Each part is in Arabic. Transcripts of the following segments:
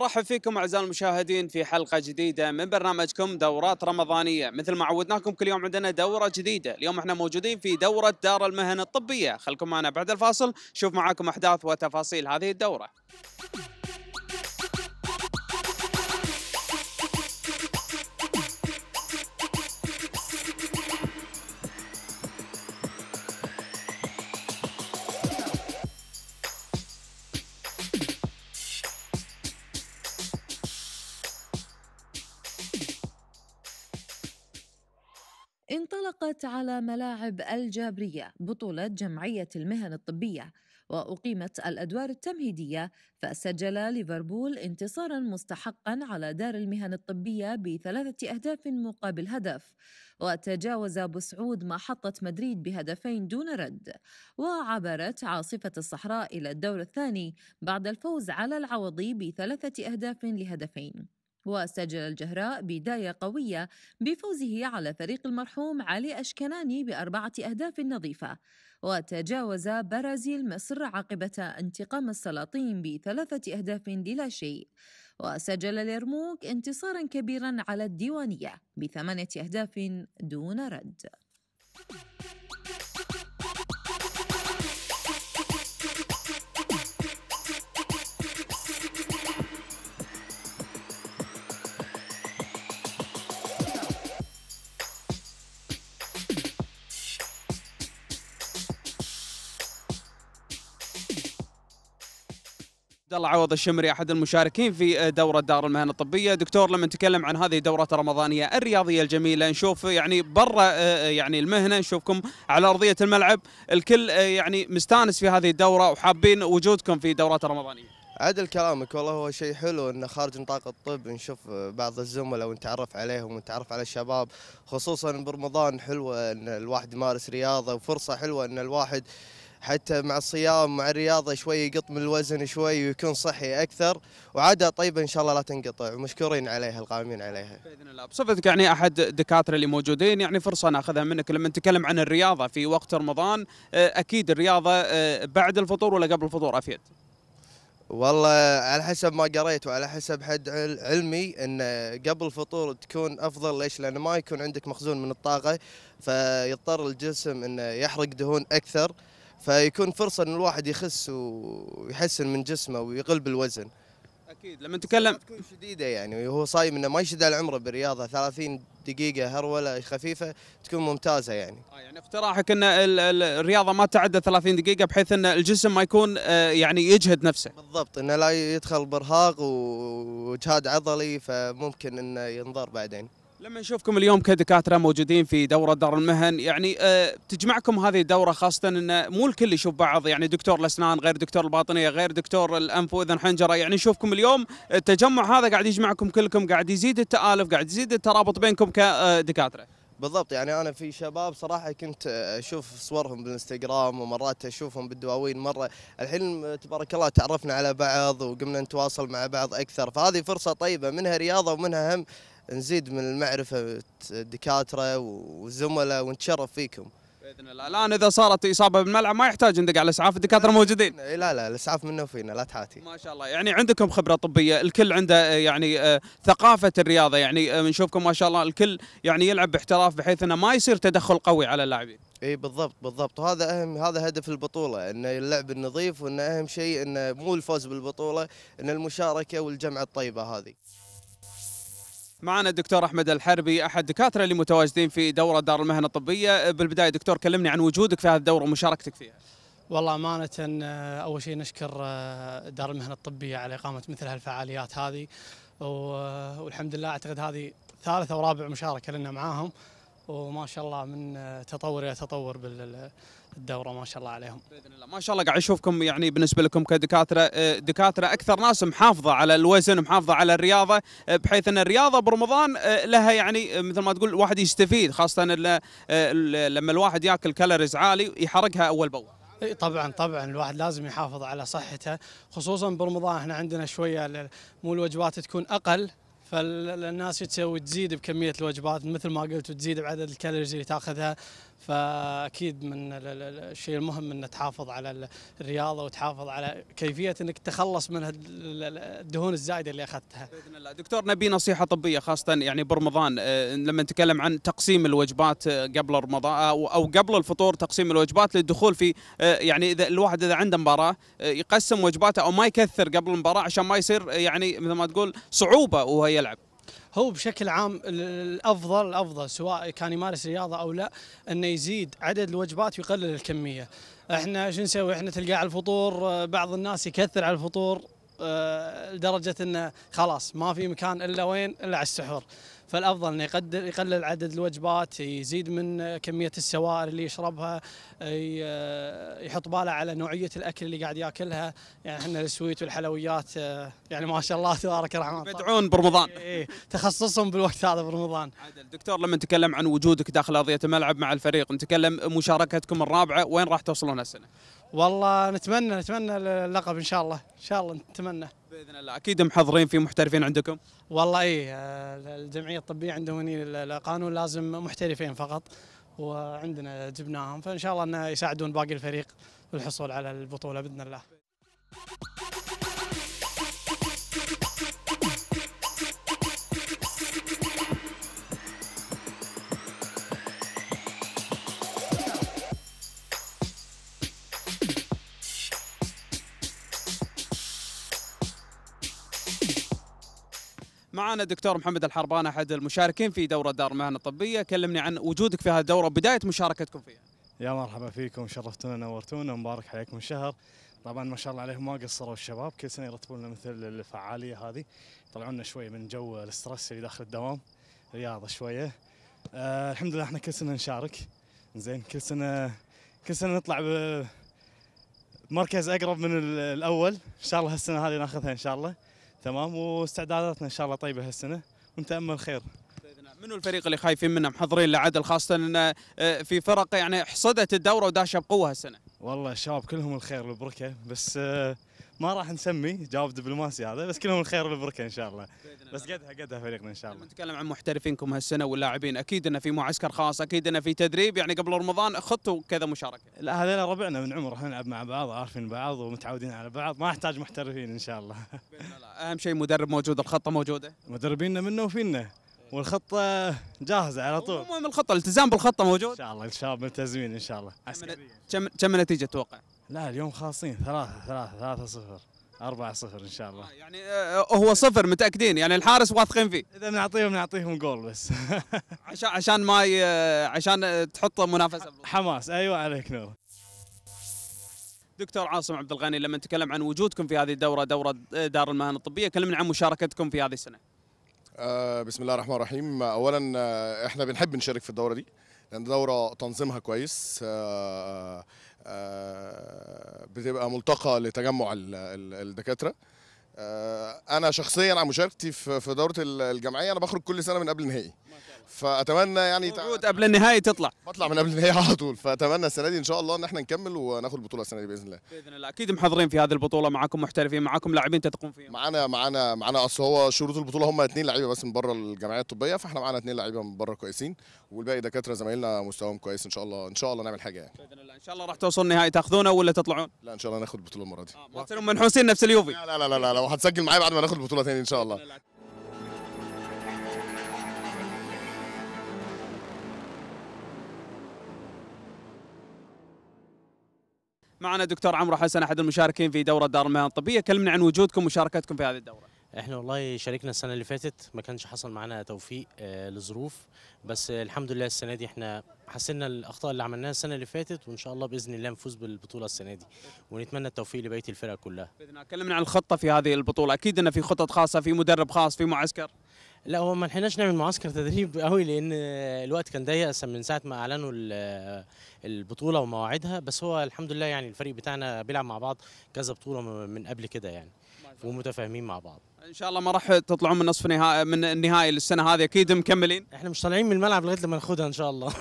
نرحب فيكم اعزائي المشاهدين في حلقه جديده من برنامجكم دورات رمضانيه، مثل ما عودناكم كل يوم عندنا دوره جديده، اليوم احنا موجودين في دوره دار المهن الطبيه، خلكم معنا بعد الفاصل، شوف معاكم احداث وتفاصيل هذه الدوره. أطلقت على ملاعب الجابرية بطولة جمعية المهن الطبية وأقيمت الأدوار التمهيدية فسجل ليفربول انتصارا مستحقا على دار المهن الطبية بثلاثة أهداف مقابل هدف وتجاوز بسعود محطة مدريد بهدفين دون رد وعبرت عاصفة الصحراء إلى الدور الثاني بعد الفوز على العوضي بثلاثة أهداف لهدفين وسجل الجهراء بداية قوية بفوزه على فريق المرحوم علي أشكناني بأربعة أهداف نظيفة وتجاوز برازيل مصر عقبة انتقام السلاطين بثلاثة أهداف للا شيء وسجل اليرموك انتصارا كبيرا على الديوانية بثمانية أهداف دون رد عبد الله عوض الشمري احد المشاركين في دوره دار المهنه الطبيه دكتور لما نتكلم عن هذه الدوره الرمضانيه الرياضيه الجميله نشوف يعني برا آه، آه، يعني المهنه نشوفكم على ارضيه الملعب الكل آه، يعني مستانس في هذه الدوره وحابين وجودكم في دورات رمضانيه عدل كلامك والله هو شيء حلو انه خارج نطاق الطب نشوف بعض الزملاء ونتعرف عليهم ونتعرف على الشباب خصوصا برمضان حلوه ان الواحد يمارس رياضه وفرصه حلوه ان الواحد حتى مع الصيام مع الرياضة شوي يقط من الوزن شوي ويكون صحي أكثر وعادة طيبة إن شاء الله لا تنقطع ومشكورين عليها القائمين عليها بإذن الله بصفتك يعني أحد الدكاترة اللي موجودين يعني فرصة ناخذها منك لما نتكلم عن الرياضة في وقت رمضان آه، أكيد الرياضة آه، بعد الفطور ولا قبل الفطور أفيد والله على حسب ما قريت وعلى حسب حد علمي ان قبل الفطور تكون افضل ليش؟ لان ما يكون عندك مخزون من الطاقه فيضطر الجسم انه يحرق دهون اكثر فيكون فرصه ان الواحد يخس ويحسن من جسمه ويقل بالوزن اكيد لما نتكلم تكون شديده يعني وهو صايم انه ما يشد على عمره بالرياضة 30 دقيقه هروله خفيفه تكون ممتازه يعني آه يعني اقتراحك ان الرياضه ما تعدى 30 دقيقه بحيث ان الجسم ما يكون آه، يعني يجهد نفسه بالضبط انه لا يدخل برهاق واجهاد عضلي فممكن انه ينضر بعدين لما نشوفكم اليوم كدكاتره موجودين في دوره دار المهن يعني أه تجمعكم هذه الدوره خاصه انه مو الكل يشوف بعض يعني دكتور الاسنان غير دكتور الباطنيه غير دكتور الانف واذن حنجره يعني نشوفكم اليوم آه، التجمع هذا قاعد يجمعكم كلكم قاعد يزيد التالف قاعد يزيد الترابط بينكم كدكاتره. بالضبط يعني انا في شباب صراحه كنت آه، اشوف صورهم بالانستغرام ومرات اشوفهم بالدواوين مره الحين تبارك الله تعرفنا على بعض وقمنا نتواصل مع بعض اكثر فهذه فرصه طيبه منها رياضه ومنها هم نزيد من المعرفه الدكاتره والزملاء ونتشرف فيكم. باذن الله، الان اذا صارت اصابه بالملعب ما يحتاج ندق على الاسعاف، الدكاتره موجودين. لا لا الاسعاف منا وفينا لا تحاتي. ما شاء الله، يعني عندكم خبره طبيه، الكل عنده آه، يعني آه، ثقافه الرياضه، يعني آه، نشوفكم ما شاء الله الكل يعني يلعب باحتراف بحيث انه ما يصير تدخل قوي على اللاعبين. اي بالضبط بالضبط وهذا اهم هذا هدف البطوله ان اللعب النظيف وان اهم شيء انه مو الفوز بالبطوله ان المشاركه والجمعه الطيبه هذه. معنا الدكتور احمد الحربي احد الدكاتره اللي متواجدين في دوره دار المهنه الطبيه بالبدايه دكتور كلمني عن وجودك في هذه الدوره ومشاركتك فيها والله أمانة آه، أول شيء نشكر آه، دار المهنة الطبية على إقامة مثل هالفعاليات هذه آه، والحمد لله أعتقد هذه ثالث أو رابع مشاركة لنا معاهم وما شاء الله من تطور إلى تطور بال الدوره ما شاء الله عليهم. باذن الله، ما شاء الله قاعد اشوفكم يعني بالنسبه لكم كدكاتره آه، دكاتره اكثر ناس محافظه على الوزن محافظه على الرياضه آه، بحيث ان الرياضه برمضان آه، لها يعني مثل ما تقول الواحد يستفيد خاصه لما الواحد ياكل كالوريز عالي يحرقها اول باول. اي طبعا طبعا الواحد لازم يحافظ على صحته خصوصا برمضان احنا عندنا شويه مو الوجبات تكون اقل فالناس تسوي تزيد بكميه الوجبات مثل ما قلت وتزيد بعدد الكالوريز اللي تاخذها فاكيد من الشيء المهم ان تحافظ على الرياضه وتحافظ على كيفيه انك تخلص من الدهون الزايده اللي اخذتها. باذن الله، دكتور نبي نصيحه طبيه خاصه يعني برمضان آه، لما نتكلم عن تقسيم الوجبات آه، قبل رمضان آه، او قبل الفطور تقسيم الوجبات للدخول في يعني اذا الواحد اذا عنده مباراه يقسم وجباته او ما يكثر قبل المباراه عشان ما يصير يعني مثل ما تقول صعوبه وهو يلعب. هو بشكل عام الافضل الافضل سواء كان يمارس رياضه او لا انه يزيد عدد الوجبات ويقلل الكميه. احنا شو نسوي؟ احنا تلقى على الفطور آه، بعض الناس يكثر على الفطور آه، لدرجه انه خلاص ما في مكان الا وين الا على السحور. فالافضل انه يقدر يقلل عدد الوجبات يزيد من كميه السوائل اللي يشربها يحط باله على نوعيه الاكل اللي قاعد ياكلها يعني احنا السويت والحلويات يعني ما شاء الله تبارك الرحمن يبدعون برمضان اي إيه. تخصصهم بالوقت هذا برمضان عدل دكتور لما نتكلم عن وجودك داخل ارضيه الملعب مع الفريق نتكلم مشاركتكم الرابعه وين راح توصلون السنه والله نتمنى نتمنى اللقب ان شاء الله ان شاء الله نتمنى باذن الله اكيد محضرين في محترفين عندكم والله اي الجمعيه الطبيه عندهم هني القانون لازم محترفين فقط وعندنا جبناهم فان شاء الله انه يساعدون باقي الفريق للحصول على البطوله باذن الله معنا دكتور محمد الحربان احد المشاركين في دوره دار المهن الطبيه كلمني عن وجودك في هذه الدوره بدايه مشاركتكم فيها يا مرحبا فيكم شرفتونا نورتونا مبارك عليكم الشهر طبعا ما شاء الله عليهم ما قصروا الشباب كل سنه يرتبون لنا مثل الفعاليه هذه طلعونا شويه من جو الاسترس اللي داخل الدوام رياضه شويه آه الحمد لله احنا كل سنه نشارك زين كل سنه كل سنه نطلع بمركز اقرب من الاول ان شاء الله هالسنه هذه ناخذها ان شاء الله تمام واستعداداتنا ان شاء الله طيبه هالسنه ونتامل خير منو الفريق اللي خايفين منه محضرين لعدل خاصه ان آه، في فرق يعني حصدت الدوره وداشه بقوه هالسنه والله الشباب كلهم الخير والبركه بس آه، ما راح نسمي جواب دبلوماسي هذا بس كلهم الخير والبركه ان شاء الله بس قدها قدها فريقنا ان شاء الله نتكلم عن محترفينكم هالسنه واللاعبين اكيد انه في معسكر خاص اكيد انه في تدريب يعني قبل رمضان اخذتوا كذا مشاركه لا هذول ربعنا من عمر احنا نلعب مع بعض عارفين بعض ومتعودين على بعض ما احتاج محترفين ان شاء الله باذن الله اهم شيء مدرب موجود الخطه موجوده مدربيننا منه وفينا والخطه جاهزه على طول المهم الخطه الالتزام بالخطه موجود ان شاء الله الشباب ملتزمين ان شاء الله كم كم النتيجه تتوقع؟ لا اليوم خاصين ثلاثة ثلاثة ثلاثة صفر أربعة صفر إن شاء الله آه، يعني آه، هو صفر متأكدين يعني الحارس واثقين فيه إذا بنعطيهم نعطيهم جول بس عشان عشان ما آه، عشان تحط منافسة حماس أيوة عليك نور دكتور عاصم عبد الغني لما نتكلم عن وجودكم في هذه الدورة دورة دار المهن الطبية كلمنا عن مشاركتكم في هذه السنة آه، بسم الله الرحمن الرحيم اولا آه، احنا بنحب نشارك في الدوره دي لان دوره تنظيمها كويس آه، بتبقى ملتقى لتجمع الدكاتره آه، انا شخصيا عن مشاركتي في دوره الجمعيه انا بخرج كل سنه من قبل النهائي فاتمنى يعني موجود قبل النهائي تطلع بطلع من قبل النهائي على طول فاتمنى السنه دي ان شاء الله ان احنا نكمل وناخد البطوله السنه دي باذن الله باذن الله اكيد محضرين في هذه البطوله معاكم محترفين معاكم لاعبين تثقون فيهم معانا معانا معانا اصل هو شروط البطوله هم اثنين لعيبه بس من بره الجمعيه الطبيه فاحنا معانا اثنين لعيبه من بره كويسين والباقي دكاتره زمايلنا مستواهم كويس ان شاء الله ان شاء الله نعمل حاجه يعني باذن الله ان شاء الله راح توصل النهائي تاخذونه ولا تطلعون لا ان شاء الله ناخذ البطوله المره دي آه منحوسين نفس اليوفي لا لا لا, لا, لا وهتسجل معايا بعد ما ناخد البطوله تاني ان شاء الله معنا دكتور عمرو حسن احد المشاركين في دوره دار المهن الطبيه كلمنا عن وجودكم ومشاركتكم في هذه الدوره احنا والله شاركنا السنه اللي فاتت ما كانش حصل معانا توفيق آه، لظروف بس الحمد لله السنه دي احنا حسنا الاخطاء اللي عملناها السنه اللي فاتت وان شاء الله باذن الله نفوز بالبطوله السنه دي ونتمنى التوفيق لبقيه الفرق كلها اتكلمنا عن الخطه في هذه البطوله اكيد ان في خطط خاصه في مدرب خاص في معسكر لا هو ما لحقناش نعمل معسكر تدريب قوي لان الوقت كان ضيق من ساعه ما اعلنوا البطوله ومواعيدها بس هو الحمد لله يعني الفريق بتاعنا بيلعب مع بعض كذا بطوله من قبل كده يعني ومتفاهمين مع بعض ان شاء الله ما راح تطلعون من نصف نهائي من النهائي للسنه هذه اكيد مكملين احنا مش طالعين من الملعب لغايه لما ناخذها ان شاء الله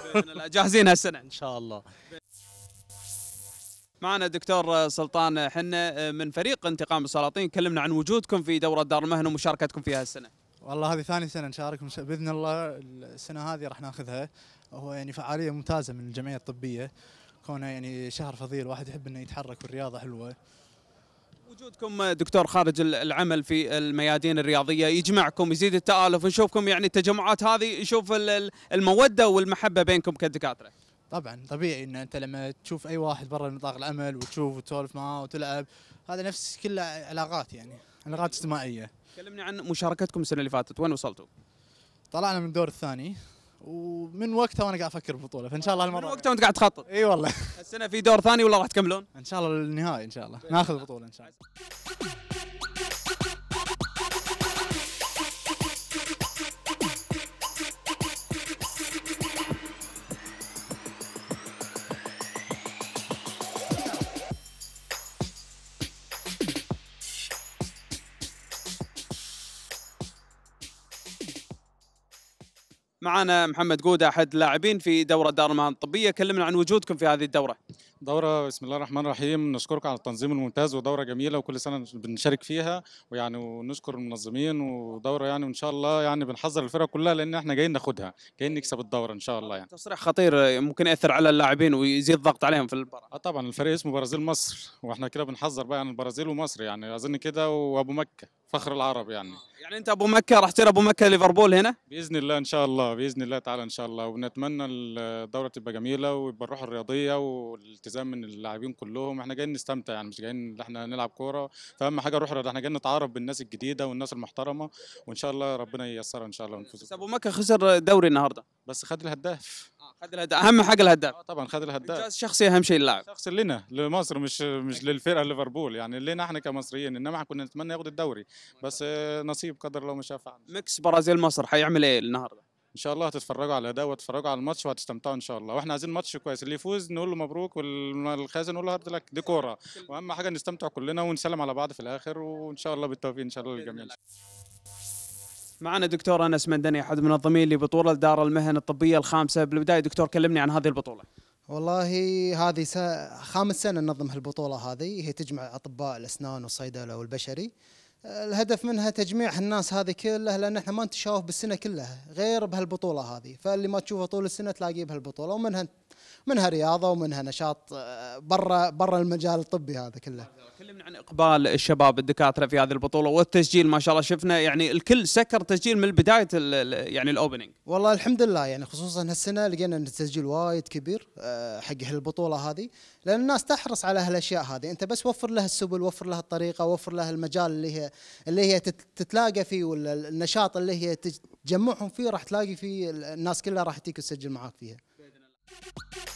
جاهزين هالسنه ان شاء الله معنا الدكتور سلطان حنا آه، من فريق انتقام السلاطين كلمنا عن وجودكم في دوره دار المهن ومشاركتكم فيها السنه والله هذه ثاني سنه نشارك باذن الله السنه هذه راح ناخذها هو يعني فعاليه ممتازه من الجمعيه الطبيه كونه يعني شهر فضيل الواحد يحب انه يتحرك والرياضه حلوه وجودكم دكتور خارج العمل في الميادين الرياضيه يجمعكم يزيد التالف ونشوفكم يعني التجمعات هذه نشوف الموده والمحبه بينكم كدكاتره. طبعا طبيعي ان انت لما تشوف اي واحد برا نطاق العمل وتشوف وتسولف معاه وتلعب هذا نفس كل علاقات يعني علاقات اجتماعيه. كلمني عن مشاركتكم السنه اللي فاتت وين وصلتوا؟ طلعنا من الدور الثاني ومن وقتها وانا قاعد افكر بالبطوله فان شاء الله هالمره من وقتها وانت قاعد تخطط اي والله السنه في دور ثاني ولا راح تكملون ان شاء الله النهائي ان شاء الله ناخذ البطوله ان شاء الله معنا محمد قوده أحد اللاعبين في دورة دار المهن الطبية كلمنا عن وجودكم في هذه الدورة دورة بسم الله الرحمن الرحيم نشكرك على التنظيم الممتاز ودورة جميلة وكل سنة بنشارك فيها ويعني ونشكر المنظمين ودورة يعني وإن شاء الله يعني بنحذر الفرق كلها لأن احنا جايين ناخدها جايين نكسب الدورة إن شاء الله يعني تصريح خطير ممكن يأثر على اللاعبين ويزيد الضغط عليهم في المباراة آه طبعا الفريق اسمه برازيل مصر واحنا كده بنحذر بقى عن البرازيل ومصر يعني أظن كده وأبو مكة فخر العرب يعني آه، يعني انت ابو مكه راح تصير ابو مكه ليفربول هنا باذن الله ان شاء الله باذن الله تعالى ان شاء الله ونتمنى الدوره تبقى جميله ويبقى الروح الرياضيه والالتزام من اللاعبين كلهم احنا جايين نستمتع يعني مش جايين احنا نلعب كوره فاهم حاجه الروح الرياضيه احنا جايين نتعارف بالناس الجديده والناس المحترمه وان شاء الله ربنا ييسرها ان شاء الله ونفوز بس ابو مكه خسر دوري النهارده بس خد الهداف خذ الهداف اهم حاجه الهداف اه طبعا خد الهداف انجاز شخصي اهم شيء اللاعب شخصي لنا لمصر مش مش إيه. للفرقه ليفربول يعني لنا احنا كمصريين انما احنا كنا نتمنى ياخد الدوري بس آه، نصيب قدر الله ما شاء فعل ميكس برازيل مصر هيعمل ايه النهارده؟ ان شاء الله هتتفرجوا على الاداء وتتفرجوا على الماتش وهتستمتعوا ان شاء الله واحنا عايزين ماتش كويس اللي يفوز نقول له مبروك والخازن نقول له هارد لك دي كوره واهم حاجه نستمتع كلنا ونسلم على بعض في الاخر وان شاء الله بالتوفيق ان شاء الله للجميع معنا دكتور انس مندني احد منظمين لبطوله دار المهن الطبيه الخامسه بالبدايه دكتور كلمني عن هذه البطوله والله هذه خامس سنه ننظم هالبطوله هذه هي تجمع اطباء الاسنان والصيدله والبشري الهدف منها تجميع الناس هذه كلها لان احنا ما نتشاوف بالسنه كلها غير بهالبطوله هذه فاللي ما تشوفه طول السنه تلاقيه بهالبطوله ومنها منها رياضه ومنها نشاط آه، برا برا المجال الطبي هذا كله تكلمنا عن اقبال الشباب الدكاتره في هذه البطوله والتسجيل ما شاء الله شفنا يعني الكل سكر تسجيل من بدايه يعني الاوبننج والله الحمد لله يعني خصوصا هالسنه لقينا ان التسجيل وايد كبير آه، حق هالبطوله هذه لان الناس تحرص على هالاشياء هذه انت بس وفر لها السبل وفر لها الطريقه وفر لها المجال اللي هي اللي هي تتلاقى فيه ولا النشاط اللي هي تجمعهم فيه راح تلاقي فيه الناس كلها راح تيجي تسجل معاك فيها باذن الله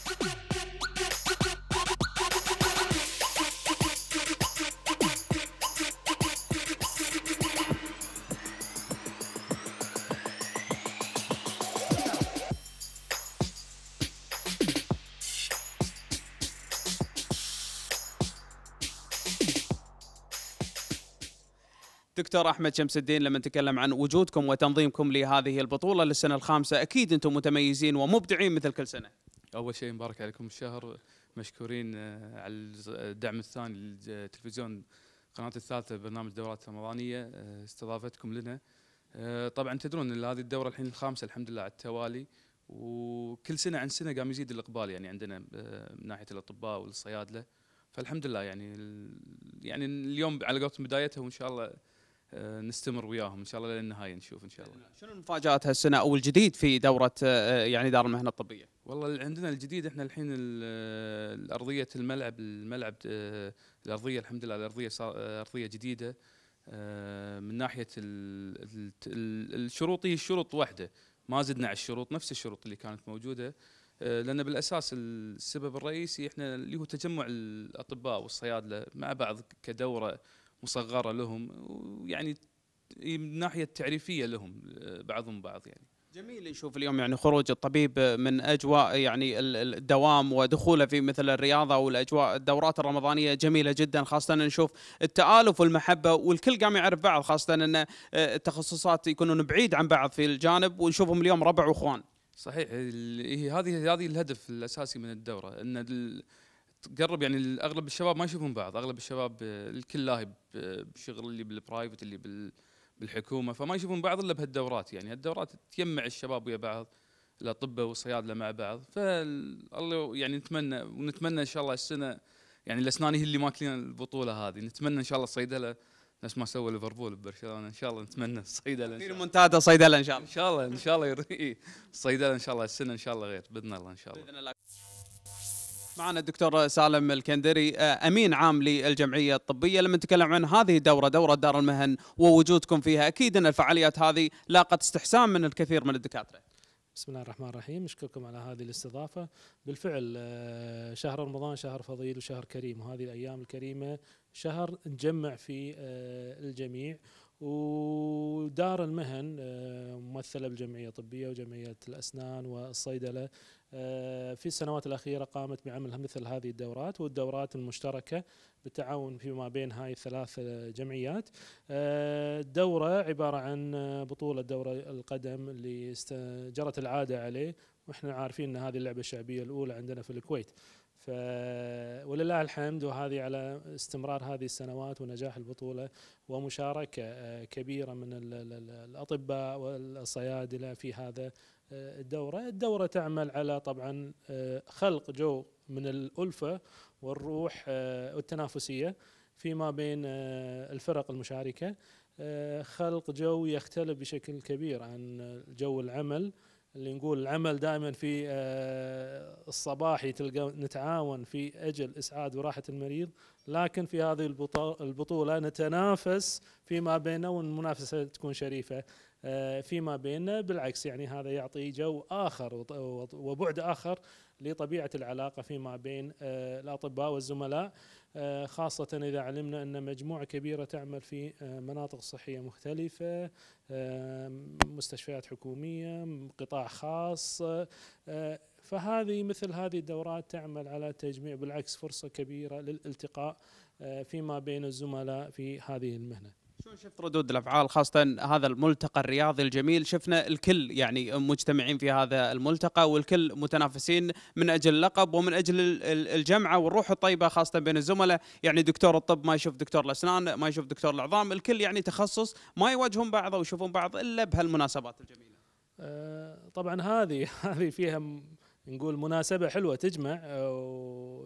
دكتور احمد شمس الدين لما نتكلم عن وجودكم وتنظيمكم لهذه البطوله للسنه الخامسه اكيد انتم متميزين ومبدعين مثل كل سنه اول شيء مبارك عليكم الشهر مشكورين آه، على الدعم الثاني للتلفزيون قناة الثالثة برنامج دورات رمضانية آه، استضافتكم لنا آه، طبعا تدرون ان هذه الدورة الحين الخامسة الحمد لله على التوالي وكل سنة عن سنة قام يزيد الإقبال يعني عندنا من ناحية الأطباء والصيادلة فالحمد لله يعني يعني اليوم على قولتهم بدايتها وإن شاء الله آه، نستمر وياهم ان شاء الله للنهايه نشوف ان شاء الله. شنو المفاجات هالسنه او الجديد في دوره آه، يعني دار المهنه الطبيه؟ والله اللي عندنا الجديد احنا الحين آه، ارضيه الملعب الملعب الارضيه الحمد لله الارضيه صار ارضيه جديده من ناحيه الشروط هي الشروط واحده ما زدنا على الشروط نفس الشروط اللي كانت موجوده لان بالاساس السبب الرئيسي احنا اللي هو تجمع الاطباء والصيادله مع بعض كدوره مصغره لهم ويعني من ناحيه تعريفيه لهم آه، بعضهم بعض يعني جميل نشوف اليوم يعني خروج الطبيب من اجواء يعني الدوام ودخوله في مثل الرياضه والاجواء الدورات الرمضانيه جميله جدا خاصه نشوف التالف والمحبه والكل قام يعرف بعض خاصه ان آه، التخصصات يكونون بعيد عن بعض في الجانب ونشوفهم اليوم ربع واخوان. صحيح هذه هذه الهدف الاساسي من الدوره ان تقرب يعني اغلب الشباب ما يشوفون بعض اغلب الشباب آه، الكل لاهي آه، بشغل اللي بالبرايفت اللي بالحكومه فما يشوفون بعض الا بهالدورات يعني هالدورات تجمع الشباب ويا بعض الاطباء والصيادله مع بعض فالله يعني نتمنى ونتمنى ان شاء الله السنه يعني الاسنان هي اللي ماكلين البطوله هذه نتمنى ان شاء الله الصيدله نفس ما سوى ليفربول ببرشلونه ان شاء الله نتمنى الصيدله في المونتادا صيدله ان شاء الله ان شاء الله ان شاء الله إيه، الصيدله ان شاء الله السنه ان شاء الله غير باذن الله ان شاء الله باذن الله معنا الدكتور سالم الكندري آه، امين عام للجمعيه الطبيه لما نتكلم عن هذه الدوره دوره دار المهن ووجودكم فيها اكيد ان الفعاليات هذه لاقت استحسان من الكثير من الدكاتره. بسم الله الرحمن الرحيم نشكركم على هذه الاستضافه بالفعل آه، شهر رمضان شهر فضيل وشهر كريم وهذه الايام الكريمه شهر نجمع فيه آه، الجميع ودار المهن ممثله بالجمعيه الطبيه وجمعيه الاسنان والصيدله آه، في السنوات الاخيره قامت بعمل مثل هذه الدورات والدورات المشتركه بالتعاون فيما بين هاي الثلاث جمعيات الدوره آه، عباره عن بطوله دورة القدم اللي جرت العاده عليه واحنا عارفين ان هذه اللعبه الشعبيه الاولى عندنا في الكويت ف ولله الحمد وهذه على استمرار هذه السنوات ونجاح البطوله ومشاركه آه، كبيره من الاطباء والصيادله في هذا آه، الدوره، الدوره تعمل على طبعا آه، خلق جو من الالفه والروح والتنافسية فيما بين الفرق المشاركه خلق جو يختلف بشكل كبير عن جو العمل اللي نقول العمل دائما في آه، الصباحي تلقى نتعاون في اجل اسعاد وراحه المريض لكن في هذه البطوله نتنافس فيما بيننا والمنافسه تكون شريفه آه، فيما بيننا بالعكس يعني هذا يعطي جو اخر وبعد اخر لطبيعه العلاقه فيما بين آه، الاطباء والزملاء آه، خاصة إذا علمنا أن مجموعة كبيرة تعمل في آه، مناطق صحية مختلفة آه، مستشفيات حكومية قطاع خاص فهذه مثل هذه الدورات تعمل على تجميع بالعكس فرصة كبيرة للالتقاء فيما بين الزملاء في هذه المهنه شلون شفت ردود الافعال خاصه هذا الملتقى الرياضي الجميل شفنا الكل يعني مجتمعين في هذا الملتقى والكل متنافسين من اجل اللقب ومن اجل الجمعه والروح الطيبه خاصه بين الزملاء يعني دكتور الطب ما يشوف دكتور الاسنان ما يشوف دكتور العظام الكل يعني تخصص ما يواجهون بعض او يشوفون بعض الا بهالمناسبات الجميله. آه، طبعا هذه هذه فيها نقول مناسبه حلوه تجمع آه،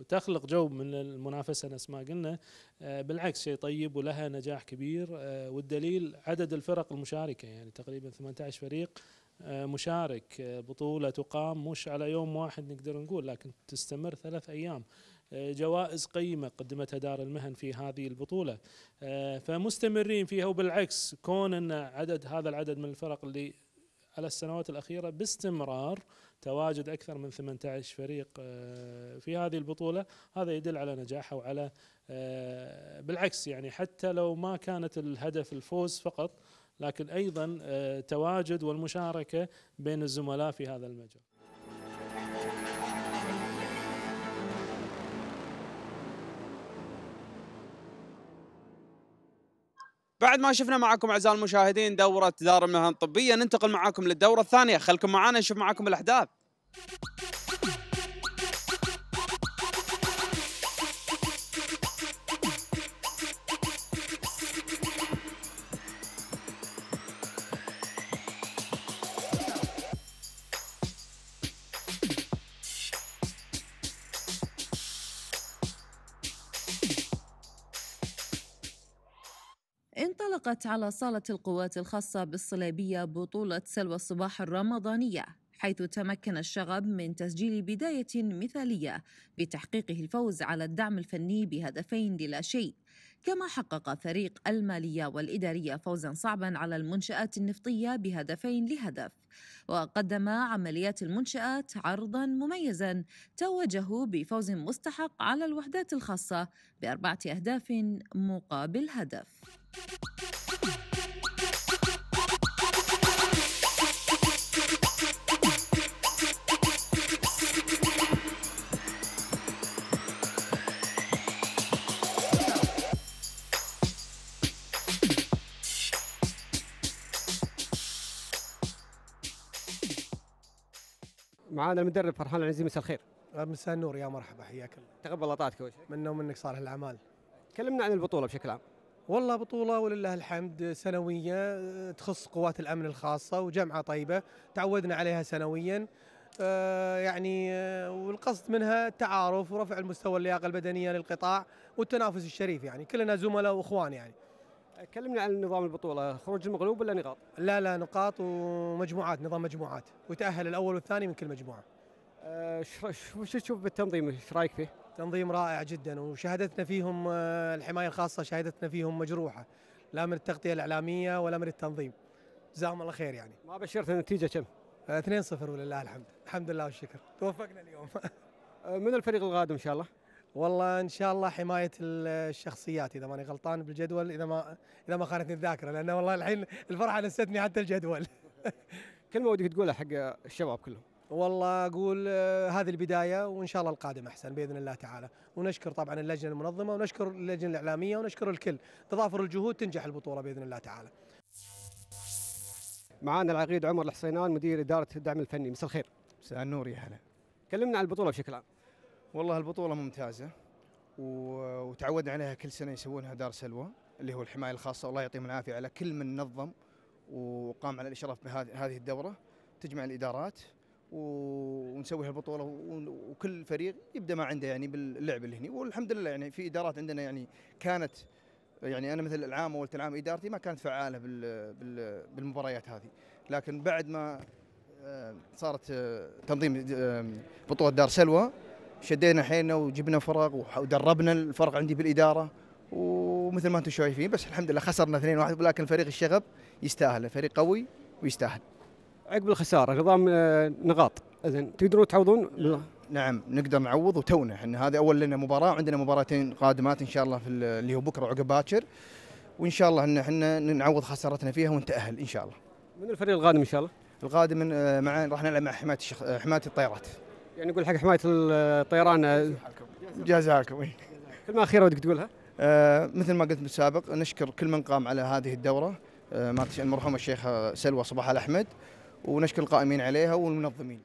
تخلق جو من المنافسه نفس ما قلنا آه، بالعكس شيء طيب ولها نجاح كبير آه، والدليل عدد الفرق المشاركه يعني تقريبا 18 فريق آه، مشارك بطولة تقام مش على يوم واحد نقدر نقول لكن تستمر ثلاث أيام جوائز قيمة قدمتها دار المهن في هذه البطولة فمستمرين فيها وبالعكس كون أن عدد هذا العدد من الفرق اللي على السنوات الأخيرة باستمرار تواجد اكثر من 18 فريق آه، في هذه البطوله هذا يدل على نجاحه وعلى آه، بالعكس يعني حتى لو ما كانت الهدف الفوز فقط لكن ايضا آه، تواجد والمشاركه بين الزملاء في هذا المجال بعد ما شفنا معكم اعزائي المشاهدين دوره دار المهن الطبيه ننتقل معاكم للدوره الثانيه خلكم معنا نشوف معاكم الاحداث أقامت على صالة القوات الخاصة بالصليبية بطولة سلوى الصباح الرمضانية حيث تمكن الشغب من تسجيل بداية مثالية بتحقيقه الفوز على الدعم الفني بهدفين للا شيء كما حقق فريق المالية والإدارية فوزا صعبا على المنشآت النفطية بهدفين لهدف وقدم عمليات المنشآت عرضا مميزا توجه بفوز مستحق على الوحدات الخاصة بأربعة أهداف مقابل هدف معانا المدرب فرحان العنزي مساء الخير آه، مساء النور يا مرحبا حياك الله تقبل طاعتك منا ومنك صالح الاعمال كلمنا عن البطوله بشكل عام والله بطولة ولله الحمد سنوية آه، تخص قوات الأمن الخاصة وجمعة طيبة تعودنا عليها سنويا آه، يعني والقصد منها التعارف ورفع المستوى اللياقة البدنية للقطاع والتنافس الشريف يعني كلنا زملاء وإخوان يعني كلمني عن نظام البطوله خروج المغلوب ولا نقاط لا لا نقاط ومجموعات نظام مجموعات وتاهل الاول والثاني من كل مجموعه آه، وش تشوف بالتنظيم ايش رايك فيه تنظيم رائع جدا وشهادتنا فيهم آه، الحمايه الخاصه شهادتنا فيهم مجروحه لا من التغطيه الاعلاميه ولا من التنظيم جزاهم الله خير يعني ما بشرت النتيجه كم 2-0 ولله الحمد الحمد لله والشكر توفقنا اليوم آه، من الفريق القادم ان شاء الله والله ان شاء الله حمايه الشخصيات اذا ماني غلطان بالجدول اذا ما اذا ما خانتني الذاكره لانه والله الحين الفرحه نستني حتى الجدول كلمه ودك تقولها حق الشباب كلهم والله اقول آه، هذه البدايه وان شاء الله القادم احسن باذن الله تعالى ونشكر طبعا اللجنه المنظمه ونشكر اللجنه الاعلاميه ونشكر الكل تضافر الجهود تنجح البطوله باذن الله تعالى معانا العقيد عمر الحصينان مدير اداره الدعم الفني مساء الخير مساء النور يا هلا كلمنا عن البطوله بشكل عام والله البطولة ممتازة وتعودنا عليها كل سنة يسوونها دار سلوى اللي هو الحماية الخاصة والله يعطيهم العافية على كل من نظم وقام على الإشراف بهذه الدورة تجمع الإدارات ونسوي هالبطوله وكل فريق يبدا ما عنده يعني باللعب اللي هني والحمد لله يعني في ادارات عندنا يعني كانت يعني انا مثل العام اول العام ادارتي ما كانت فعاله بالمباريات هذه لكن بعد ما آه، صارت آه، تنظيم بطوله دار سلوى شدينا حيلنا وجبنا فرق ودربنا الفرق عندي بالاداره ومثل ما انتم شايفين بس الحمد لله خسرنا 2 واحد ولكن فريق الشغب يستاهل فريق قوي ويستاهل عقب الخساره نظام آه، نقاط اذا تقدرون تعوضون نعم نقدر نعوض وتونا احنا هذه اول لنا مباراه وعندنا مباراتين قادمات ان شاء الله في اللي هو بكره وعقب باكر وان شاء الله ان احنا نعوض خسارتنا فيها ونتاهل ان شاء الله من الفريق القادم ان شاء الله القادم آه، مع راح نلعب مع حمايه الشخ... آه، حمايه الطائرات يعني نقول حق حمايه الطيران جزاكم اي كلمه اخيره ودك تقولها؟ آه مثل ما قلت بالسابق نشكر كل من قام على هذه الدوره آه مرحوم الشيخ سلوى صباح الاحمد ونشكر القائمين عليها والمنظمين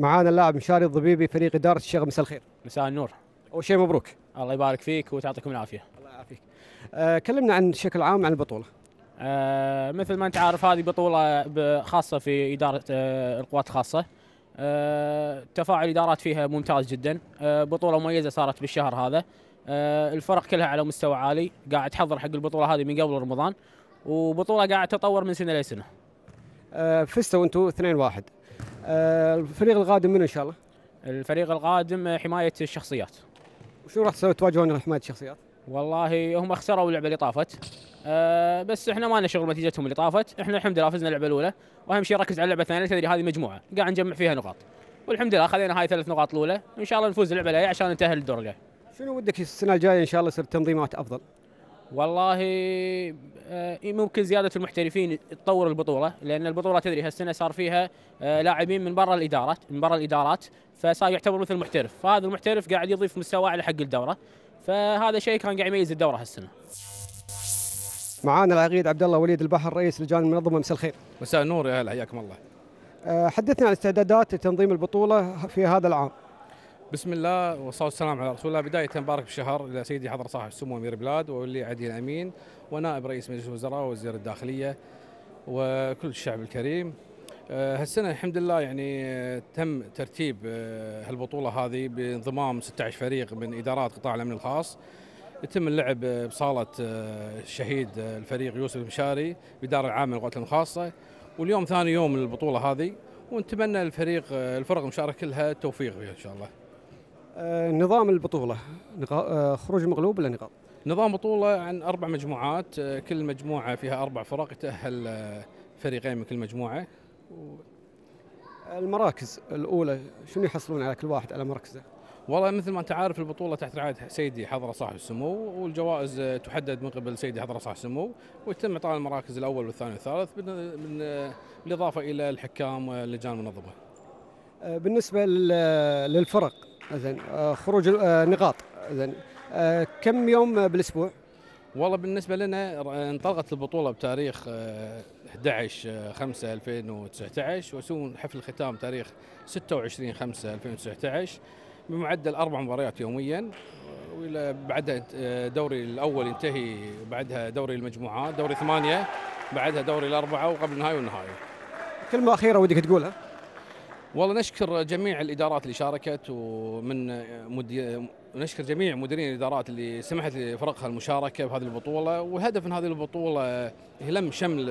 معانا اللاعب مشاري الضبيبي فريق اداره الشيخ مساء الخير مساء النور اول شيء مبروك الله يبارك فيك وتعطيكم العافيه الله يعافيك آه كلمنا عن بشكل عام عن البطوله آه مثل ما انت عارف هذه بطوله خاصه في اداره آه القوات الخاصه آه تفاعل الادارات فيها ممتاز جدا آه بطوله مميزه صارت بالشهر هذا آه الفرق كلها على مستوى عالي قاعد تحضر حق البطوله هذه من قبل رمضان وبطوله قاعد تطور من سنه لسنه آه فزتوا انتم 2-1 آه، الفريق القادم من ان شاء الله؟ الفريق القادم آه، حمايه الشخصيات. وشو راح تسوي تواجهون حمايه الشخصيات؟ والله هم خسروا اللعبه اللي طافت أه بس احنا ما لنا شغل نتيجتهم اللي طافت، احنا الحمد لله فزنا اللعبه الاولى واهم شيء ركز على اللعبه الثانيه تدري هذه مجموعه قاعد نجمع فيها نقاط. والحمد لله خذينا هاي ثلاث نقاط الاولى وان شاء الله نفوز اللعبه الجايه عشان نتاهل الدور الجاي. شنو ودك السنه الجايه ان شاء الله يصير تنظيمات افضل؟ والله آه، ممكن زياده المحترفين تطور البطوله لان البطوله تدري هالسنه صار فيها آه، لاعبين من برا الادارات من برا الادارات فصار يعتبر مثل محترف فهذا المحترف قاعد يضيف مستوى على حق الدوره فهذا شيء كان قاعد يميز الدوره هالسنه معانا العقيد عبد الله وليد البحر رئيس لجان المنظمه مساء الخير مساء النور يا هلا حياكم الله آه، حدثنا عن استعدادات لتنظيم البطوله في هذا العام بسم الله والصلاة والسلام على رسول الله بداية مبارك بشهر إلى سيدي حضر صاحب السمو أمير البلاد وولي عهده الأمين ونائب رئيس مجلس الوزراء ووزير الداخلية وكل الشعب الكريم آه، هالسنة الحمد لله يعني تم ترتيب آه، هالبطولة هذه بانضمام 16 فريق من إدارات قطاع الأمن الخاص يتم اللعب آه، بصالة الشهيد الفريق يوسف المشاري بدار العام للقوات الخاصة واليوم ثاني يوم البطولة هذه ونتمنى الفريق الفرق المشاركة كلها التوفيق فيها إن شاء الله آه، نظام البطوله آه، خروج مغلوب ولا نقاط نظام بطوله عن اربع مجموعات آه، كل مجموعه فيها اربع فرق يتاهل فريقين من كل مجموعه المراكز الاولى شنو يحصلون على كل واحد على مركزه والله مثل ما انت عارف البطوله تحت رعايه سيدي حضره صاحب السمو والجوائز تحدد من قبل سيدي حضره صاحب السمو ويتم اعطاء المراكز الاول والثاني والثالث بالاضافه الى الحكام واللجان المنظمه. بالنسبه للفرق زين آه، خروج النقاط آه، زين آه، كم يوم بالاسبوع؟ والله بالنسبه لنا انطلقت البطوله بتاريخ 11 5 2019 وسوون حفل الختام تاريخ 26 5 2019 بمعدل اربع مباريات يوميا والى بعدها دوري الاول ينتهي بعدها دوري المجموعات دوري ثمانيه بعدها دوري الاربعه وقبل النهائي والنهائي كلمه اخيره ودك تقولها؟ والله نشكر جميع الادارات اللي شاركت ومن مدي... نشكر جميع مديرين الادارات اللي سمحت لفرقها المشاركه بهذه البطوله والهدف من هذه البطوله لم شمل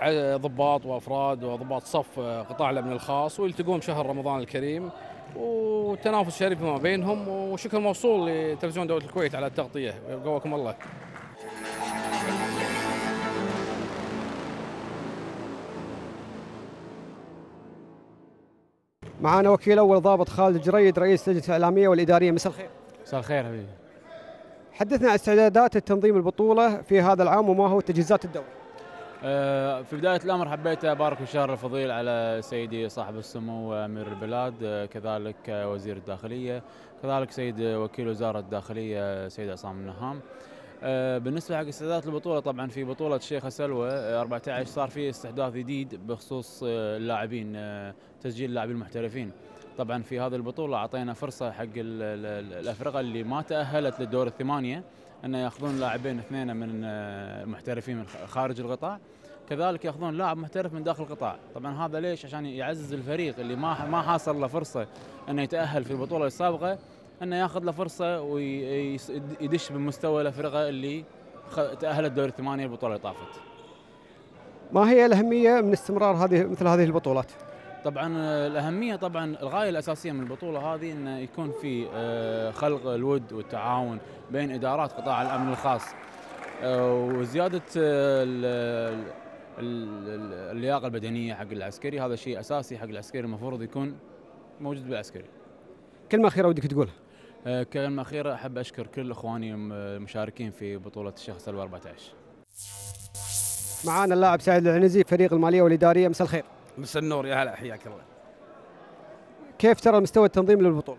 آه، ضباط وافراد وضباط صف آه، قطاع الامن الخاص ويلتقون شهر رمضان الكريم وتنافس شريف ما بينهم وشكر موصول لتلفزيون دوله الكويت على التغطيه قواكم الله معانا وكيل اول ضابط خالد جريد رئيس اللجنه الاعلاميه والاداريه مساء الخير. مساء الخير حبيبي. حدثنا عن استعدادات التنظيم البطوله في هذا العام وما هو تجهيزات الدوري. أه، في بداية الأمر حبيت أبارك بشهر الفضيل على سيدي صاحب السمو أمير البلاد أه، كذلك أه، وزير الداخلية كذلك سيد وكيل وزارة الداخلية سيد عصام النهام آه، بالنسبه حق استعدادات البطوله طبعا في بطوله شيخه سلوى 14 صار في استحداث جديد بخصوص آه، اللاعبين آه، تسجيل اللاعبين المحترفين طبعا في هذه البطوله اعطينا فرصه حق الافرقه اللي ما تاهلت للدور الثمانيه ان ياخذون لاعبين اثنين من محترفين من خارج القطاع كذلك ياخذون لاعب محترف من داخل القطاع طبعا هذا ليش عشان يعزز الفريق اللي ما ما حاصل له فرصه انه يتاهل في البطوله السابقه انه ياخذ له فرصه ويدش بمستوى الفرقه اللي تاهلت دور الثمانيه البطوله اللي طافت. ما هي الاهميه من استمرار هذه مثل هذه البطولات؟ طبعا الاهميه طبعا الغايه الاساسيه من البطوله هذه انه يكون في آه، خلق الود والتعاون بين ادارات قطاع الامن الخاص آه، وزياده آه، اللياقه البدنيه حق العسكري هذا شيء اساسي حق العسكري المفروض يكون موجود بالعسكري. كلمه اخيره ودك تقولها. آه، كلمة أخيرة أحب أشكر كل إخواني المشاركين في بطولة الشيخ سلوى 14 معانا اللاعب سعيد العنزي فريق المالية والإدارية مساء الخير مساء النور يا هلا حياك الله كيف ترى مستوى التنظيم للبطولة؟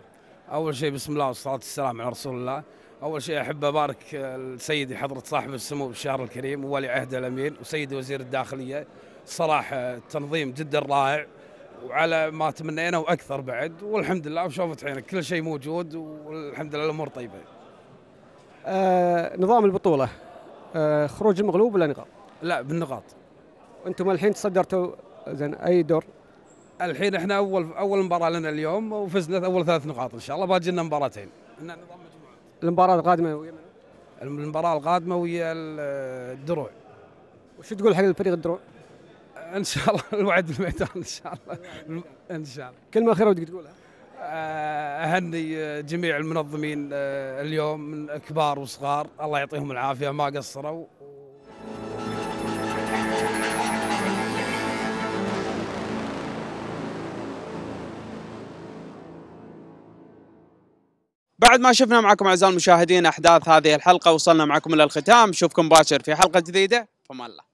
أول شيء بسم الله والصلاة والسلام على رسول الله أول شيء أحب أبارك لسيدي حضرة صاحب السمو بالشهر الكريم وولي عهده الأمير وسيدي وزير الداخلية صراحة التنظيم جدا رائع وعلى ما تمنينا واكثر بعد والحمد لله وشوفت عينك كل شيء موجود والحمد لله الامور طيبه. آه نظام البطوله آه خروج المغلوب ولا نقاط؟ لا بالنقاط. انتم الحين تصدرتوا زين اي دور؟ الحين احنا اول اول مباراه لنا اليوم وفزنا اول ثلاث نقاط ان شاء الله باقي لنا مباراتين. المباراه القادمه ويا من؟ المباراه القادمه ويا الدروع. وش تقول حق الفريق الدروع؟ ان شاء الله الوعد الميدان ان شاء الله ان شاء الله كلمه اخيره ودك تقولها آه، اهني آه، جميع المنظمين آه، اليوم من كبار وصغار الله يعطيهم العافيه ما قصروا بعد ما شفنا معكم اعزائي المشاهدين احداث هذه الحلقه وصلنا معكم الى الختام نشوفكم مباشر في حلقه جديده فما الله